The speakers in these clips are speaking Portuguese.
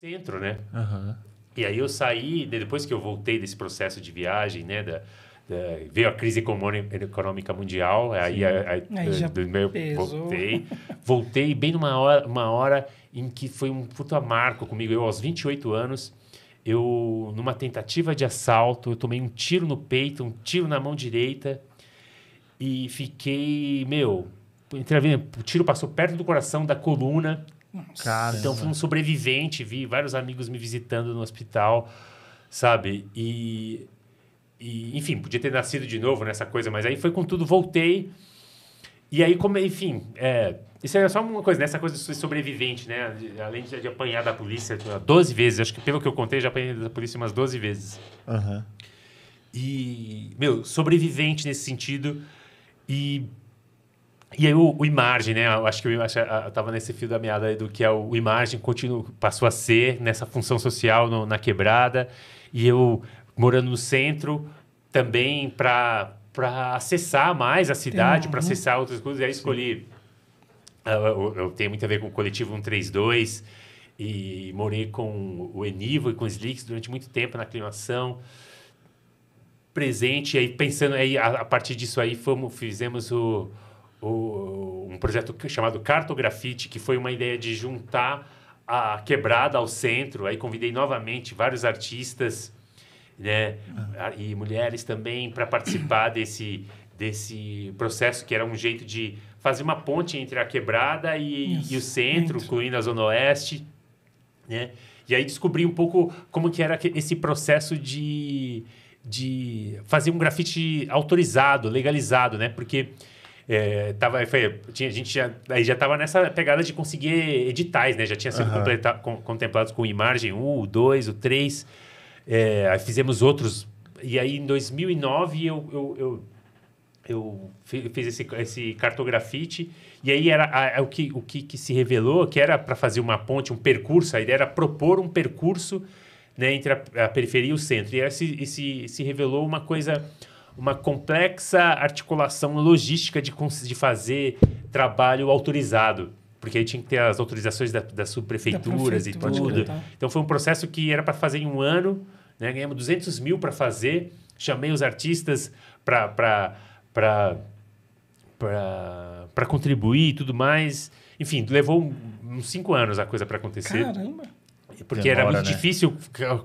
centro, né? Uhum. E aí eu saí, depois que eu voltei desse processo de viagem, né? Da, da veio a crise econômica mundial, aí, aí eh, já do meu, voltei. Voltei bem numa hora, uma hora em que foi um puto marco comigo. Eu, aos 28 anos, eu, numa tentativa de assalto, eu tomei um tiro no peito, um tiro na mão direita e fiquei, meu, tiro passou perto do coração, da coluna, Cara, então fui um sobrevivente, vi vários amigos me visitando no hospital, sabe? E, e enfim, podia ter nascido de novo nessa coisa, mas aí foi com tudo, voltei. E aí, como, enfim, é, isso é só uma coisa, né? Essa coisa de sobrevivente, né? além de, de, apanhar da polícia 12 vezes, acho que pelo que eu contei, já apanhei da polícia umas 12 vezes. Uhum. E, meu, sobrevivente nesse sentido. E e aí o, o imagem, né? Eu acho que eu, acho, eu tava nesse fio da meada aí do que é o, o imagem continua, passou a ser nessa função social no, na quebrada. E eu morando no centro também para para acessar mais a cidade, para uhum. acessar outras coisas. E aí escolhi. Ah, eu, eu, tenho muito a ver com o coletivo 132 e morei com o Enivo e com os Slicks durante muito tempo na aclimação presente. E aí pensando aí a, a partir disso aí fomos, fizemos o o, um projeto chamado Cartografite, que foi uma ideia de juntar a quebrada ao centro. Aí convidei novamente vários artistas né, ah. e mulheres também para participar desse, desse processo, que era um jeito de fazer uma ponte entre a quebrada e, Isso, e o centro, incluindo a Zona Oeste. Né? E aí descobri um pouco como que era esse processo de, de fazer um grafite autorizado, legalizado, né? Porque é, tava, foi, tinha, a gente já, aí já estava nessa pegada de conseguir editais, né? Já tinha sido uhum. com, contemplados com Imagem 1, o 2, o 3. É, aí fizemos outros. E aí, em 2009, eu, eu, eu eu fiz esse, esse cartografite e aí era a, a, o, que, o que, que, se revelou que era para fazer uma ponte, um percurso, a ideia era propor um percurso né, entre a, a periferia e o centro. E aí se, se, se revelou uma coisa uma complexa articulação logística de, de fazer trabalho autorizado. Porque aí tinha que ter as autorizações da, das subprefeituras da e tudo. Tá. Então foi um processo que era para fazer em um ano, né? ganhamos 200 mil para fazer, chamei os artistas para contribuir e tudo mais. Enfim, levou uns cinco anos a coisa para acontecer. Caramba! Porque Demora, era muito né? difícil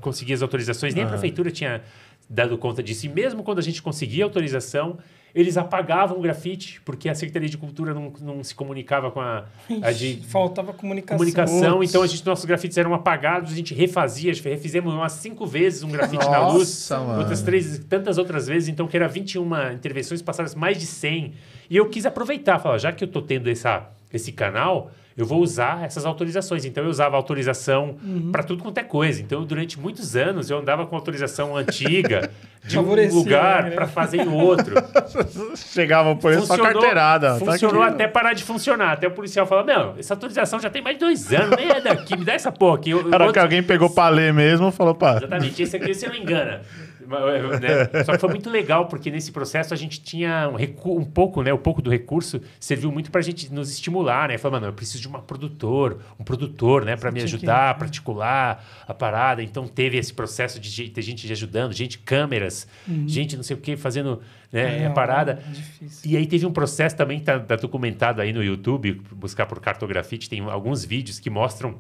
conseguir as autorizações, nem a prefeitura tinha dado conta disso. E mesmo quando a gente conseguia autorização, eles apagavam o grafite, porque a Secretaria de Cultura não, não se comunicava com a. a de, Faltava comunicação. Comunicação, então a gente, nossos grafites eram apagados, a gente refazia, refizemos umas cinco vezes um grafite Nossa, na luz, mano. outras três, tantas outras vezes, então que era 21 intervenções, passadas mais de 100. E eu quis aproveitar, falar, já que eu estou tendo essa esse canal, eu vou usar essas autorizações. Então eu usava autorização uhum. para tudo quanto é coisa. Então durante muitos anos eu andava com autorização antiga de um lugar né? para fazer em outro. Chegava por isso só carteirada. Tá funcionou tá até parar de funcionar. Até o policial falou: Não, essa autorização já tem mais de dois anos, nem é daqui, me dá essa porra aqui. Eu, Cara, outro... que alguém pegou para ler mesmo falou: Pá. Exatamente, esse aqui você não engana. É, né? Só que foi muito legal, porque nesse processo a gente tinha um, um pouco, né? O um pouco do recurso serviu muito para a gente nos estimular, né? falando mano, eu preciso de uma produtor, um produtor, né? Para me ajudar, que... particular a parada. Então teve esse processo de ter gente ajudando, gente, câmeras, uhum. gente não sei o que, fazendo né, é, a parada. É e aí teve um processo também, tá, tá documentado aí no YouTube, buscar por cartografite, tem alguns vídeos que mostram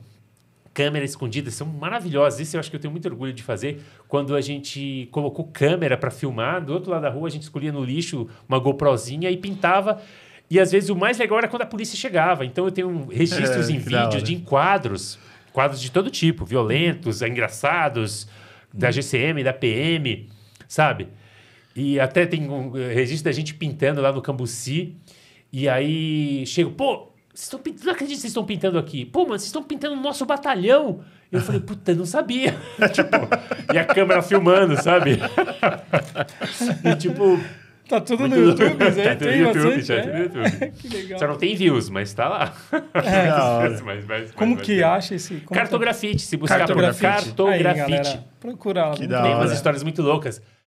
câmera escondida, são maravilhosas. Isso eu acho que eu tenho muito orgulho de fazer. Quando a gente colocou câmera para filmar, do outro lado da rua a gente escolhia no lixo uma GoProzinha e pintava. E às vezes o mais legal era quando a polícia chegava. Então eu tenho é, registros é, em vídeos de enquadros, quadros de todo tipo, violentos, engraçados, da GCM, uhum. da PM, sabe? E até tem um eh, registro da gente pintando lá no Cambuci. E aí chega, pô, não acredito que vocês estão pintando aqui. Pô, mas vocês estão pintando o nosso batalhão. Eu falei, puta, não sabia. tipo, e a câmera filmando, sabe? e tipo. Tá tudo no YouTube, né? tá tem YouTube, bastante, já é? no YouTube. que legal. Só não tem views, mas tá lá. É, mas, mas, mas, como que acha esse... É? cartografite, se buscar por cartografite. Aí, galera, procura lá. Que Tem umas histórias muito loucas.